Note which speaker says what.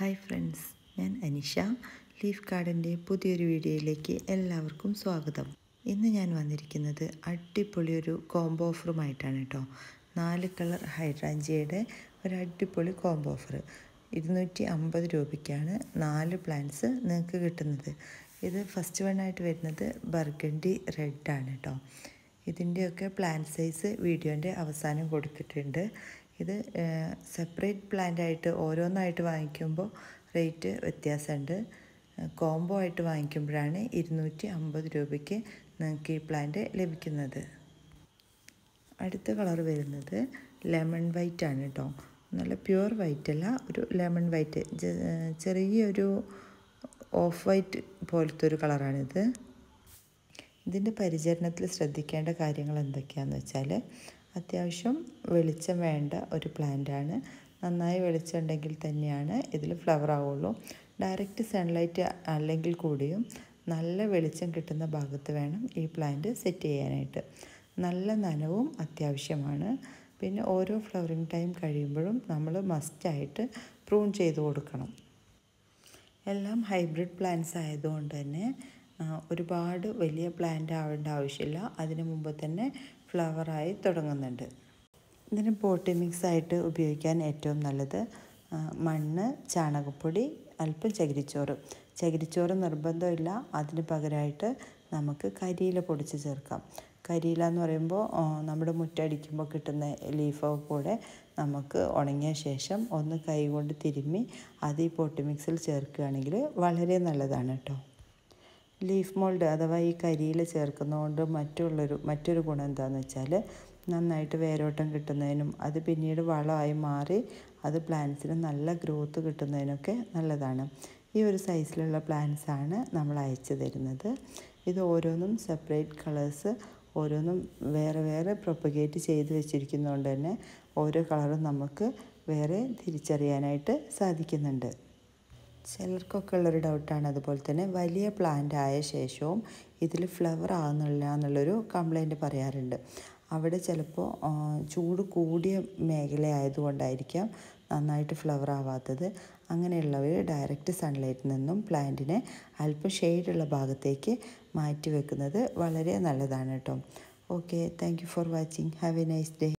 Speaker 1: hi friends ഞാൻ Anisha leaf കാർഡിൻ്റെ പുതിയൊരു വീഡിയോയിലേക്ക് എല്ലാവർക്കും സ്വാഗതം ഇന്ന് ഞാൻ വന്നിരിക്കുന്നത് അടിപൊളി ഒരു കോംബോ ഓഫറുമായിട്ടാണ് കേട്ടോ നാല് കളർ ഹൈഡ്രാഞ്ചിയുടെ ഒരു അടിപൊളി കോംബോ ഓഫർ ഇരുന്നൂറ്റി അമ്പത് രൂപയ്ക്കാണ് നാല് പ്ലാന്റ്സ് നിങ്ങൾക്ക് കിട്ടുന്നത് ഇത് ഫസ്റ്റ് വണ്ണായിട്ട് വരുന്നത് ബർഗണ്ടി റെഡാണ് കേട്ടോ ഇതിൻ്റെയൊക്കെ പ്ലാന്റ് സൈസ് വീഡിയോൻ്റെ അവസാനം കൊടുത്തിട്ടുണ്ട് ഇത് സെപ്പറേറ്റ് പ്ലാന്റ് ആയിട്ട് ഓരോന്നായിട്ട് വാങ്ങിക്കുമ്പോൾ റേറ്റ് വ്യത്യാസമുണ്ട് കോംബോ ആയിട്ട് വാങ്ങിക്കുമ്പോഴാണ് ഇരുന്നൂറ്റി അമ്പത് രൂപയ്ക്ക് നിങ്ങൾക്ക് ഈ പ്ലാന്റ് ലഭിക്കുന്നത് അടുത്ത കളർ വരുന്നത് ലെമൺ വൈറ്റ് ആണ് കേട്ടോ നല്ല പ്യുവർ വൈറ്റ് അല്ല ഒരു ലെമൺ വൈറ്റ് ചെറിയൊരു ഓഫ് വൈറ്റ് പോലത്തെ ഒരു കളറാണിത് ഇതിൻ്റെ പരിചരണത്തിൽ ശ്രദ്ധിക്കേണ്ട കാര്യങ്ങൾ എന്തൊക്കെയാണെന്ന് വെച്ചാൽ അത്യാവശ്യം വെളിച്ചം വേണ്ട ഒരു പ്ലാന്റാണ് നന്നായി വെളിച്ചം ഉണ്ടെങ്കിൽ തന്നെയാണ് ഇതിൽ ഫ്ലവർ ആവുള്ളൂ ഡയറക്റ്റ് സൺലൈറ്റ് അല്ലെങ്കിൽ കൂടിയും നല്ല വെളിച്ചം കിട്ടുന്ന ഭാഗത്ത് വേണം ഈ പ്ലാന്റ് സെറ്റ് ചെയ്യാനായിട്ട് നല്ല നനവും അത്യാവശ്യമാണ് പിന്നെ ഓരോ ഫ്ലവറിങ് ടൈം കഴിയുമ്പോഴും നമ്മൾ മസ്റ്റായിട്ട് പ്രൂൺ ചെയ്ത് കൊടുക്കണം എല്ലാം ഹൈബ്രിഡ് പ്ലാന്റ്സ് ആയതുകൊണ്ട് തന്നെ ഒരുപാട് വലിയ പ്ലാന്റ് ആവേണ്ട ആവശ്യമില്ല അതിനു മുമ്പ് തന്നെ ഫ്ലവറായി തുടങ്ങുന്നുണ്ട് ഇതിന് പോട്ടി മിക്സ് ആയിട്ട് ഉപയോഗിക്കാൻ ഏറ്റവും നല്ലത് മണ്ണ് ചാണകപ്പൊടി അല്പം ചകിരിച്ചോറ് ചകിരിച്ചോറ് നിർബന്ധമില്ല അതിന് പകരമായിട്ട് നമുക്ക് കരിയില പൊടിച്ച് ചേർക്കാം കരിയില എന്ന് പറയുമ്പോൾ നമ്മുടെ മുറ്റടിക്കുമ്പോൾ കിട്ടുന്ന ലീഫോ കൂടെ നമുക്ക് ഉണങ്ങിയ ശേഷം ഒന്ന് കൈ കൊണ്ട് തിരുമ്മി അത് ഈ പൊട്ടി മിക്സിൽ ചേർക്കുകയാണെങ്കിൽ വളരെ നല്ലതാണ് കേട്ടോ ലീഫ് മോൾഡ് അഥവാ ഈ കരിയിൽ ചേർക്കുന്നതുകൊണ്ട് മറ്റുള്ളൊരു മറ്റൊരു ഗുണം എന്താണെന്ന് വെച്ചാൽ നന്നായിട്ട് വേരോട്ടം കിട്ടുന്നതിനും അത് പിന്നീട് വളമായി മാറി അത് പ്ലാന്റ്സിന് നല്ല ഗ്രോത്ത് കിട്ടുന്നതിനൊക്കെ നല്ലതാണ് ഈ ഒരു സൈസിലുള്ള പ്ലാന്റ്സാണ് നമ്മൾ അയച്ചു തരുന്നത് ഇത് ഓരോന്നും സെപ്പറേറ്റ് കളേഴ്സ് ഓരോന്നും വേറെ വേറെ പ്രൊപ്പഗേറ്റ് ചെയ്ത് വെച്ചിരിക്കുന്നതുകൊണ്ട് തന്നെ ഓരോ കളറും നമുക്ക് വേറെ തിരിച്ചറിയാനായിട്ട് സാധിക്കുന്നുണ്ട് ചിലർക്കൊക്കെ ഉള്ളൊരു ഡൗട്ടാണ് അതുപോലെ തന്നെ വലിയ പ്ലാന്റ് ആയ ശേഷവും ഇതിൽ ഫ്ലവർ ആകുന്നില്ല എന്നുള്ളൊരു കംപ്ലൈൻറ്റ് പറയാറുണ്ട് അവിടെ ചിലപ്പോൾ ചൂട് കൂടിയ മേഖലയായതുകൊണ്ടായിരിക്കാം നന്നായിട്ട് ഫ്ലവർ ആവാത്തത് അങ്ങനെയുള്ളവർ ഡയറക്റ്റ് സൺലൈറ്റിൽ നിന്നും പ്ലാന്റിനെ അല്പം ഷെയ്ഡുള്ള ഭാഗത്തേക്ക് മാറ്റി വെക്കുന്നത് വളരെ നല്ലതാണ് കേട്ടോ okay thank you for watching have a nice day